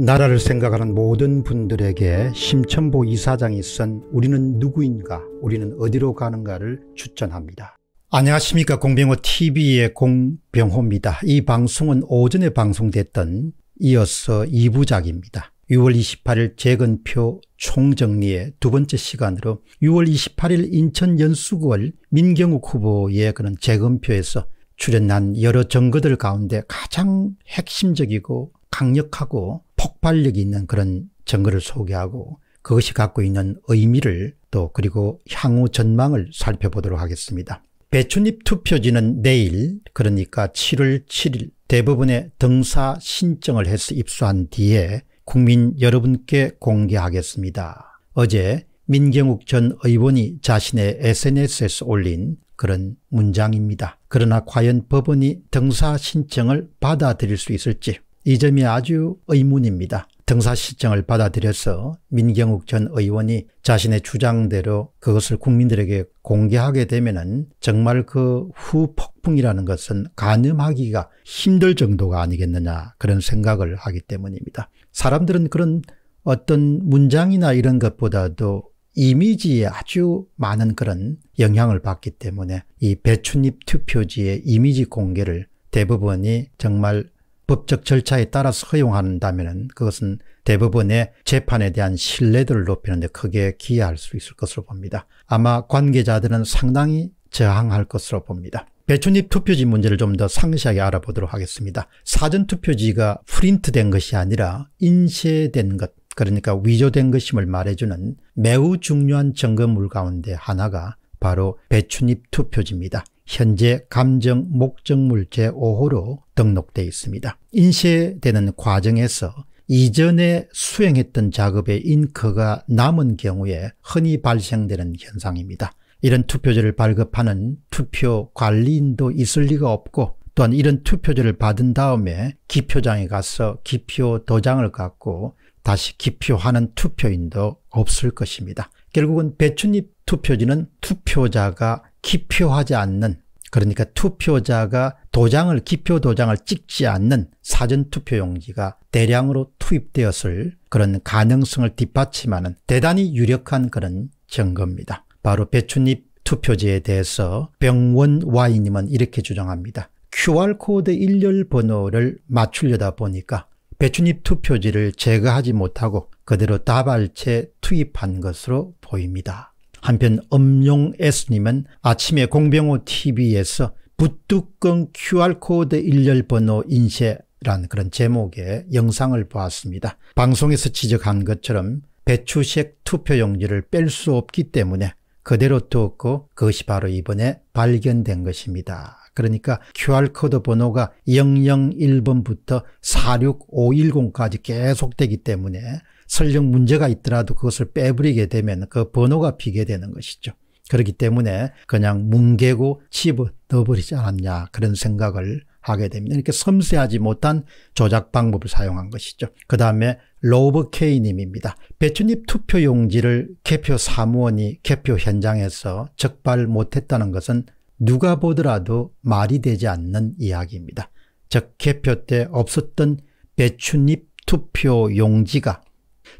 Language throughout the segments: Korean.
나라를 생각하는 모든 분들에게 심천보 이사장이 쓴 우리는 누구인가 우리는 어디로 가는가를 추천합니다. 안녕하십니까 공병호TV의 공병호입니다. 이 방송은 오전에 방송됐던 이어서 2부작입니다. 6월 28일 재건표 총정리의 두 번째 시간으로 6월 28일 인천 연수구월 민경욱 후보의 그런 재건표에서 출연한 여러 증거들 가운데 가장 핵심적이고 강력하고 폭발력이 있는 그런 증거를 소개하고 그것이 갖고 있는 의미를 또 그리고 향후 전망을 살펴보도록 하겠습니다. 배추잎 투표지는 내일 그러니까 7월 7일 대부분의 등사 신청을 해서 입수한 뒤에 국민 여러분께 공개하겠습니다. 어제 민경욱 전 의원이 자신의 SNS에서 올린 그런 문장입니다. 그러나 과연 법원이 등사 신청을 받아들일 수 있을지 이 점이 아주 의문입니다. 등사시정을 받아들여서 민경욱 전 의원이 자신의 주장대로 그것을 국민들에게 공개하게 되면 정말 그 후폭풍이라는 것은 가늠하기가 힘들 정도가 아니겠느냐 그런 생각을 하기 때문입니다. 사람들은 그런 어떤 문장이나 이런 것보다도 이미지에 아주 많은 그런 영향을 받기 때문에 이배춘잎 투표지의 이미지 공개를 대부분이 정말 법적 절차에 따라서 허용한다면 그것은 대법원의 재판에 대한 신뢰도를 높이는 데 크게 기여할 수 있을 것으로 봅니다. 아마 관계자들은 상당히 저항할 것으로 봅니다. 배춧잎 투표지 문제를 좀 더 상세하게 알아보도록 하겠습니다. 사전투표지가 프린트된 것이 아니라 인쇄된 것 그러니까 위조된 것임을 말해주는 매우 중요한 증거물 가운데 하나가 바로 배춧잎 투표지입니다. 현재 감정 목적물제 5호로 등록돼 있습니다. 인쇄되는 과정에서 이전에 수행했던 작업의 잉크가 남은 경우에 흔히 발생되는 현상입니다. 이런 투표제를 발급하는 투표 관리인도 있을 리가 없고 또한 이런 투표제를 받은 다음에 기표장에 가서 기표 도장을 갖고 다시 기표하는 투표인도 없을 것입니다. 결국은 배춧잎 투표지는 투표자가 기표하지 않는 그러니까 투표자가 도장을 기표 도장을 찍지 않는 사전 투표용지가 대량으로 투입되었을 그런 가능성을 뒷받침하는 대단히 유력한 그런 증거입니다. 바로 배춧잎 투표제에 대해서 병원 와이님은 이렇게 주장합니다. QR코드 일렬 번호를 맞추려다 보니까 배춧잎 투표지를 제거하지 못하고 그대로 다발체 투입한 것으로 보입니다. 한편 엄용 S님은 아침에 공병호 TV에서 부뚜껑 QR코드 일렬번호 인쇄란 그런 제목의 영상을 보았습니다. 방송에서 지적한 것처럼 배추색 투표용지를 뺄 수 없기 때문에 그대로 두었고 그것이 바로 이번에 발견된 것입니다. 그러니까 QR코드 번호가 001번부터 46510까지 계속되기 때문에 설령 문제가 있더라도 그것을 빼버리게 되면 그 번호가 비게 되는 것이죠. 그렇기 때문에 그냥 뭉개고 집어 넣어버리지 않았냐 그런 생각을 하게 됩니다. 이렇게 섬세하지 못한 조작 방법을 사용한 것이죠. 그 다음에 로브 케이님입니다. 배추잎 투표 용지를 개표 사무원이 개표 현장에서 적발 못했다는 것은 누가 보더라도 말이 되지 않는 이야기입니다. 즉 개표 때 없었던 배추잎 투표 용지가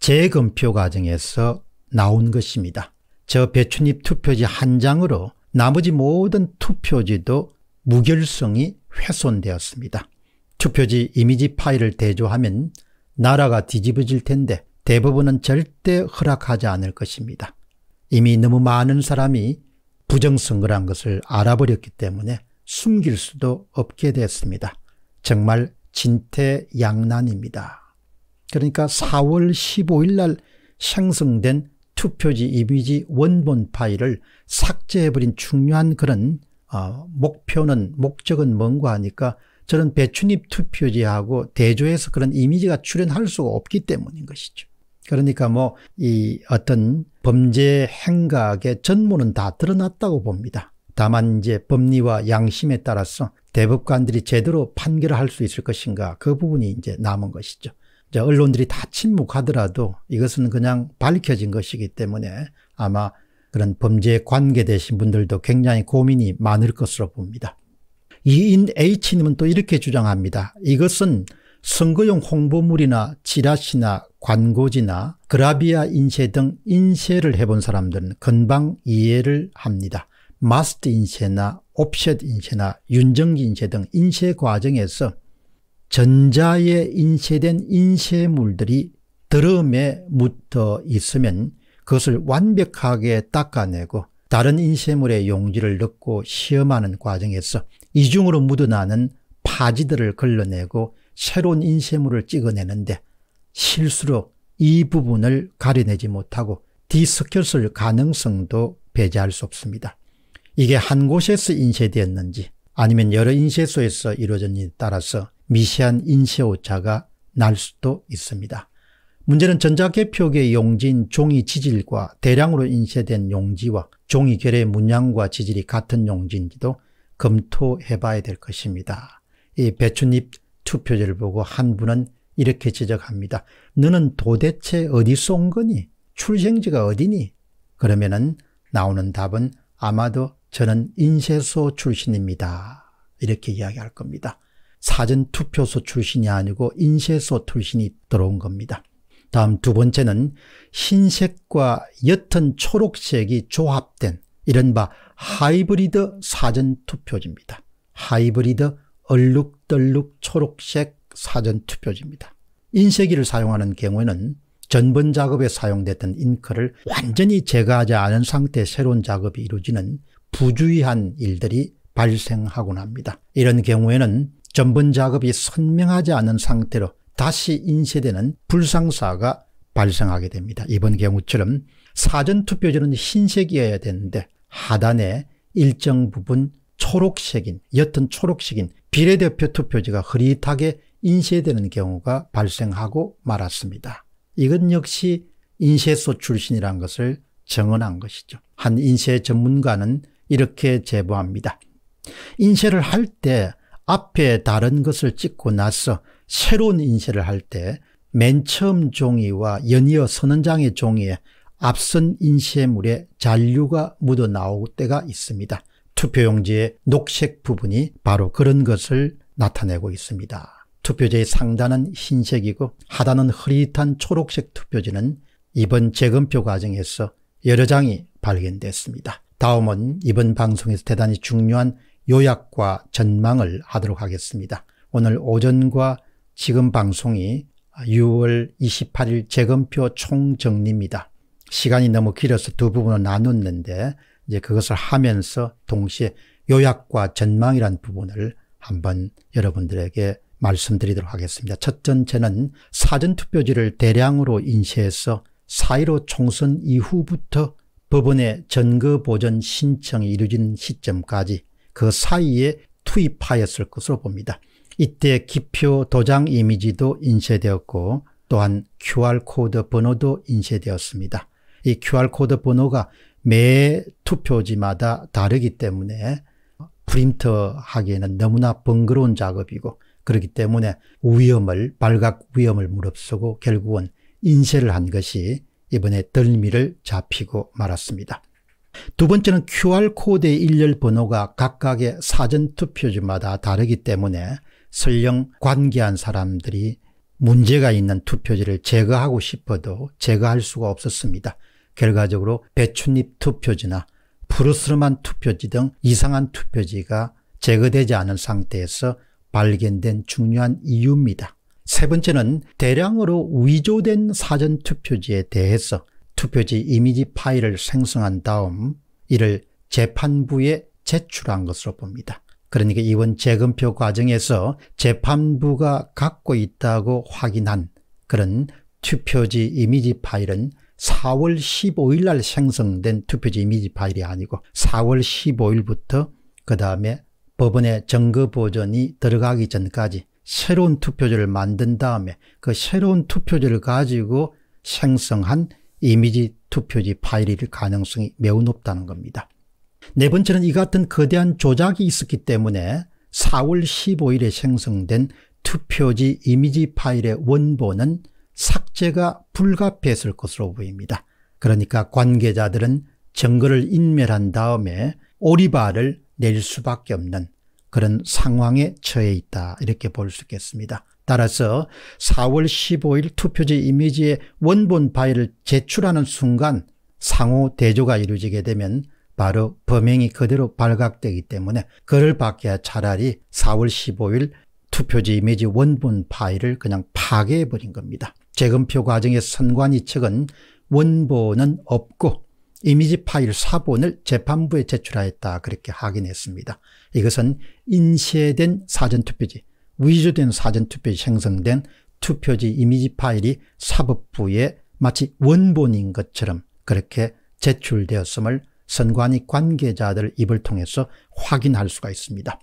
재검표 과정에서 나온 것입니다. 저 배춧잎 투표지 한 장으로 나머지 모든 투표지도 무결성이 훼손되었습니다. 투표지 이미지 파일을 대조하면 나라가 뒤집어질 텐데 대부분은 절대 허락하지 않을 것입니다. 이미 너무 많은 사람이 부정선거란 것을 알아버렸기 때문에 숨길 수도 없게 됐습니다. 정말 진퇴양난입니다. 그러니까 4월 15일 날 생성된 투표지 이미지 원본 파일을 삭제해버린 중요한 그런 어, 목표는 목적은 뭔가 하니까 저는 배추잎 투표지하고 대조해서 그런 이미지가 출현할 수가 없기 때문인 것이죠. 그러니까 뭐 이 어떤 범죄 행각의 전문은다 드러났다고 봅니다. 다만 이제 법리와 양심에 따라서 대법관들이 제대로 판결을 할 수 있을 것인가 그 부분이 이제 남은 것이죠. 언론들이 다 침묵하더라도 이것은 그냥 밝혀진 것이기 때문에 아마 그런 범죄에 관계되신 분들도 굉장히 고민이 많을 것으로 봅니다. 이인 H님은 또 이렇게 주장합니다. 이것은 선거용 홍보물이나 지라시나 광고지나 그라비아 인쇄 등 인쇄를 해본 사람들은 금방 이해를 합니다. 마스트 인쇄나 옵셋 인쇄나 윤정기 인쇄 등 인쇄 과정에서 전자에 인쇄된 인쇄물들이 드럼에 묻어 있으면 그것을 완벽하게 닦아내고 다른 인쇄물의 용지를 넣고 시험하는 과정에서 이중으로 묻어나는 파지들을 걸러내고 새로운 인쇄물을 찍어내는데 실수로 이 부분을 가려내지 못하고 뒤섞였을 가능성도 배제할 수 없습니다. 이게 한 곳에서 인쇄되었는지 아니면 여러 인쇄소에서 이루어졌는지 에 따라서 미세한 인쇄 오차가 날 수도 있습니다. 문제는 전자개표계 용지인 종이 지질과 대량으로 인쇄된 용지와 종이 결의 문양과 지질이 같은 용지인지도 검토해 봐야 될 것입니다. 이 배추잎 투표제를 보고 한 분은 이렇게 지적합니다. 너는 도대체 어디서 온 거니? 출생지가 어디니? 그러면은 나오는 답은 아마도 저는 인쇄소 출신입니다. 이렇게 이야기할 겁니다. 사전투표소 출신이 아니고 인쇄소 출신이 들어온 겁니다. 다음 두 번째는 흰색과 옅은 초록색이 조합된 이른바 하이브리드 사전투표지입니다. 하이브리드 얼룩덜룩 초록색 사전투표지입니다. 인쇄기를 사용하는 경우에는 전번 작업에 사용됐던 잉크를 완전히 제거하지 않은 상태 새로운 작업이 이루어지는 부주의한 일들이 발생하곤 합니다. 이런 경우에는 전번 작업이 선명하지 않은 상태로 다시 인쇄되는 불상사가 발생하게 됩니다. 이번 경우처럼 사전투표지는 흰색이어야 되는데 하단에 일정 부분 초록색인 옅은 초록색인 비례대표 투표지가 흐릿하게 인쇄되는 경우가 발생하고 말았습니다. 이건 역시 인쇄소 출신이란 것을 정언한 것이죠. 한 인쇄 전문가는 이렇게 제보합니다. 인쇄를 할때 앞에 다른 것을 찍고 나서 새로운 인쇄를 할 때 맨 처음 종이와 연이어 선언 장의 종이에 앞선 인쇄물에 잔류가 묻어 나올 때가 있습니다. 투표용지의 녹색 부분이 바로 그런 것을 나타내고 있습니다. 투표지의 상단은 흰색이고 하단은 흐릿한 초록색 투표지는 이번 재검표 과정에서 여러 장이 발견됐습니다. 다음은 이번 방송에서 대단히 중요한 요약과 전망을 하도록 하겠습니다. 오늘 오전과 지금 방송이 6월 28일 재검표 총정리입니다. 시간이 너무 길어서 두 부분을 나눴는데 이제 그것을 하면서 동시에 요약과 전망이란 부분을 한번 여러분들에게 말씀드리도록 하겠습니다. 첫 번째는 사전투표지를 대량으로 인쇄해서 4.15 총선 이후부터 법원의 전거보전 신청이 이루어진 시점까지 그 사이에 투입하였을 것으로 봅니다. 이때 기표 도장 이미지도 인쇄되었고 또한 QR코드 번호도 인쇄되었습니다. 이 QR코드 번호가 매 투표지마다 다르기 때문에 프린터 하기에는 너무나 번거로운 작업이고 그렇기 때문에 위험을 발각 위험을 무릅쓰고 결국은 인쇄를 한 것이 이번에 덜미를 잡히고 말았습니다. 두 번째는 QR코드의 일렬 번호가 각각의 사전투표지마다 다르기 때문에 설령 관계한 사람들이 문제가 있는 투표지를 제거하고 싶어도 제거할 수가 없었습니다. 결과적으로 배춧잎 투표지나 푸르스름한 투표지 등 이상한 투표지가 제거되지 않은 상태에서 발견된 중요한 이유입니다. 세 번째는 대량으로 위조된 사전투표지에 대해서 투표지 이미지 파일을 생성한 다음 이를 재판부에 제출한 것으로 봅니다. 그러니까 이번 재검표 과정에서 재판부가 갖고 있다고 확인한 그런 투표지 이미지 파일은 4월 15일 날 생성된 투표지 이미지 파일이 아니고 4월 15일부터 그 다음에 법원의 증거 보존이 들어가기 전까지 새로운 투표지를 만든 다음에 그 새로운 투표지를 가지고 생성한 이미지 투표지 파일일 가능성이 매우 높다는 겁니다. 네 번째는 이 같은 거대한 조작이 있었기 때문에 4월 15일에 생성된 투표지 이미지 파일의 원본은 삭제가 불가피했을 것으로 보입니다. 그러니까 관계자들은 증거를 인멸한 다음에 오리발을 낼 수밖에 없는 그런 상황에 처해 있다 이렇게 볼 수 있겠습니다. 따라서 4월 15일 투표지 이미지의 원본 파일을 제출하는 순간 상호 대조가 이루어지게 되면 바로 범행이 그대로 발각되기 때문에 그를 밖에 차라리 4월 15일 투표지 이미지 원본 파일을 그냥 파괴해버린 겁니다. 재검표 과정의 선관위 측은 원본은 없고 이미지 파일 사본을 재판부에 제출하였다 그렇게 확인했습니다. 이것은 인쇄된 사전투표지 위조된 사전투표에 생성된 투표지 이미지 파일이 사법부에 마치 원본인 것처럼 그렇게 제출되었음을 선관위 관계자들 입을 통해서 확인할 수가 있습니다.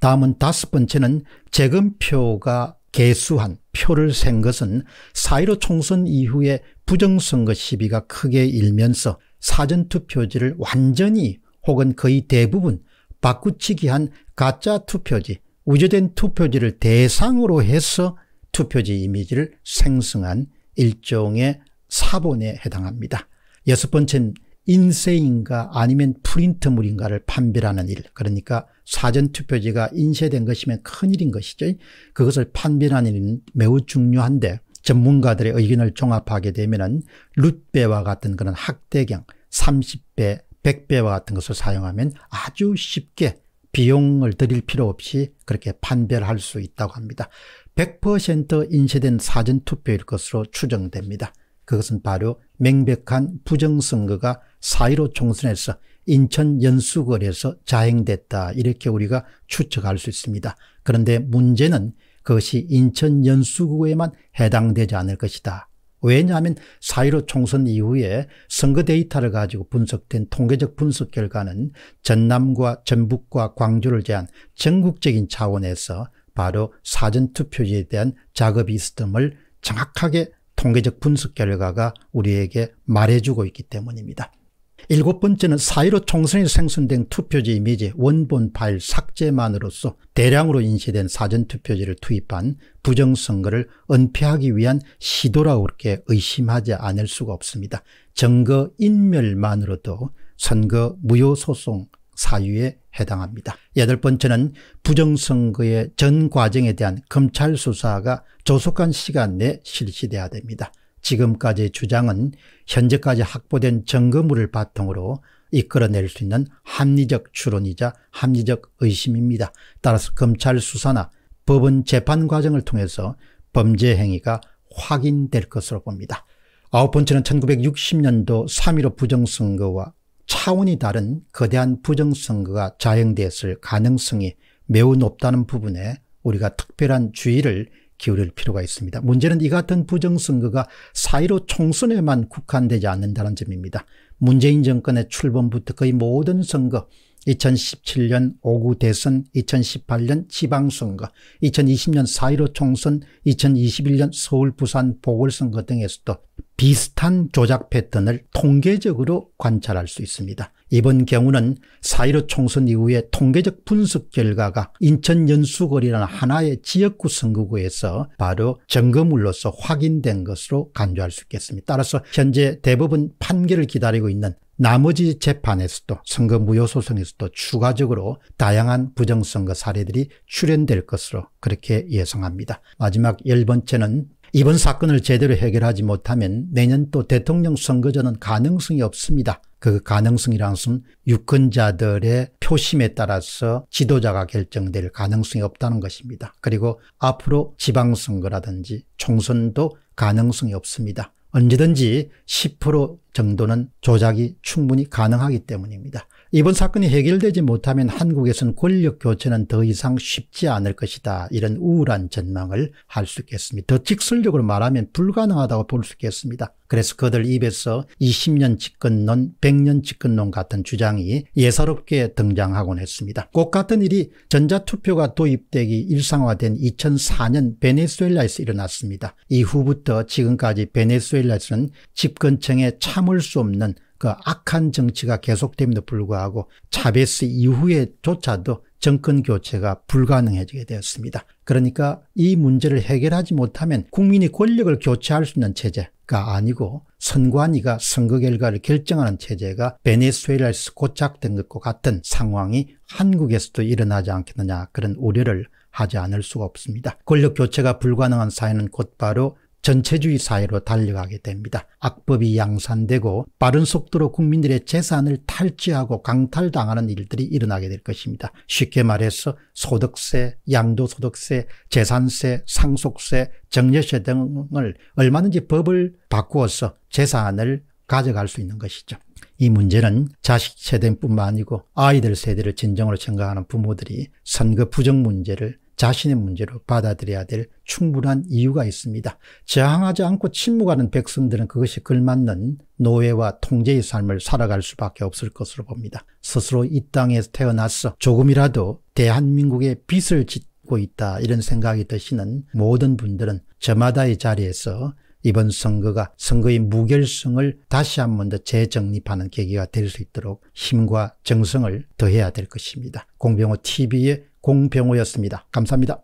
다음은 다섯 번째는 재검표가 개수한 표를 센 것은 사1 5 총선 이후에 부정선거 시비가 크게 일면서 사전투표지를 완전히 혹은 거의 대부분 바꾸치기한 가짜 투표지 우주된 투표지를 대상으로 해서 투표지 이미지를 생성한 일종의 사본에 해당합니다. 여섯 번째는 인쇄인가 아니면 프린트물인가를 판별하는 일 그러니까 사전투표지가 인쇄된 것이면 큰일인 것이죠. 그것을 판별하는 일은 매우 중요한데 전문가들의 의견을 종합하게 되면 룻배와 같은 그런 학대경 30배, 100배와 같은 것을 사용하면 아주 쉽게 비용을 들일 필요 없이 그렇게 판별할 수 있다고 합니다. 100% 인쇄된 사전투표일 것으로 추정됩니다. 그것은 바로 명백한 부정선거가 4.15 총선에서 인천 연수구에서 자행됐다 이렇게 우리가 추측할 수 있습니다. 그런데 문제는 그것이 인천 연수구에만 해당되지 않을 것이다. 왜냐하면 4 1 5 총선 이후에 선거 데이터를 가지고 분석된 통계적 분석 결과는 전남과 전북과 광주를 제한 전국적인 차원에서 바로 사전투표지에 대한 작업이 있었음을 정확하게 통계적 분석 결과가 우리에게 말해주고 있기 때문입니다. 일곱 번째는 사이로 총선이 생성된 투표지 이미지 원본 파일 삭제만으로써 대량으로 인쇄된 사전투표지를 투입한 부정선거를 은폐하기 위한 시도라고 그렇게 의심하지 않을 수가 없습니다. 정거 인멸만으로도 선거 무효소송 사유에 해당합니다. 여덟 번째는 부정선거의 전 과정에 대한 검찰 수사가 조속한 시간 내 실시돼야 됩니다. 지금까지의 주장은 현재까지 확보된 증거물을 바탕으로 이끌어낼 수 있는 합리적 추론이자 합리적 의심입니다. 따라서 검찰 수사나 법원 재판 과정을 통해서 범죄 행위가 확인될 것으로 봅니다. 아홉 번째는 1960년도 3.15 부정선거와 차원이 다른 거대한 부정선거가 자행됐을 가능성이 매우 높다는 부분에 우리가 특별한 주의를 기울일 필요가 있습니다. 문제는 이 같은 부정선거가 사1 5 총선에만 국한되지 않는다는 점입니다. 문재인 정권의 출범부터 거의 모든 선거 2017년 5구 대선, 2018년 지방선거, 2020년 4.15 총선, 2021년 서울 부산 보궐선거 등에서도 비슷한 조작 패턴을 통계적으로 관찰할 수 있습니다. 이번 경우는 4.15 총선 이후에 통계적 분석 결과가 인천 연수거리라는 하나의 지역구 선거구에서 바로 점검물로서 확인된 것으로 간주할 수 있겠습니다. 따라서 현재 대법원 판결을 기다리고 있는 나머지 재판에서도 선거 무효 소송에서도 추가적으로 다양한 부정선거 사례들이 출연될 것으로 그렇게 예상합니다. 마지막 1번째는 이번 사건을 제대로 해결하지 못하면 내년 또 대통령 선거전은 가능성이 없습니다. 그 가능성이란 것은 유권자들의 표심에 따라서 지도자가 결정될 가능성이 없다는 것입니다. 그리고 앞으로 지방선거라든지 총선도 가능성이 없습니다. 언제든지 10% 정도는 조작이 충분히 가능하기 때문입니다. 이번 사건이 해결되지 못하면 한국에서는 권력 교체는 더 이상 쉽지 않을 것이다. 이런 우울한 전망을 할 수 있겠습니다. 더 직설적으로 말하면 불가능하다고 볼 수 있겠습니다. 그래서 그들 입에서 20년 집권론, 100년 집권론 같은 주장이 예사롭게 등장하곤 했습니다. 꼭 같은 일이 전자투표가 도입되기 일상화된 2004년 베네수엘라에서 일어났습니다. 이후부터 지금까지 베네수엘라에서는 집권층에 참을 수 없는 그 악한 정치가 계속됨에도 불구하고 차베스 이후에조차도 정권 교체가 불가능해지게 되었습니다. 그러니까 이 문제를 해결하지 못하면 국민이 권력을 교체할 수 있는 체제가 아니고 선관위가 선거 결과를 결정하는 체제가 베네수엘라에서 고착된 것과 같은 상황이 한국에서도 일어나지 않겠느냐 그런 우려를 하지 않을 수가 없습니다. 권력 교체가 불가능한 사회는 곧바로 전체주의 사회로 달려가게 됩니다. 악법이 양산되고 빠른 속도로 국민들의 재산을 탈취하고 강탈당하는 일들이 일어나게 될 것입니다. 쉽게 말해서 소득세, 양도소득세, 재산세, 상속세, 정려세 등을 얼마든지 법을 바꾸어서 재산을 가져갈 수 있는 것이죠. 이 문제는 자식 세대뿐만 아니고 아이들 세대를 진정으로 생각하는 부모들이 선거 부정 문제를 자신의 문제로 받아들여야 될 충분한 이유가 있습니다. 저항하지 않고 침묵하는 백성들은 그것이 걸맞는 노예와 통제의 삶을 살아갈 수밖에 없을 것으로 봅니다. 스스로 이 땅에서 태어나서 조금이라도 대한민국의 빚을 짓고 있다 이런 생각이 드시는 모든 분들은 저마다의 자리에서 이번 선거가 선거의 무결성을 다시 한번 더 재정립하는 계기가 될 수 있도록 힘과 정성을 더해야 될 것입니다. 공병호 TV의 공병호였습니다. 감사합니다.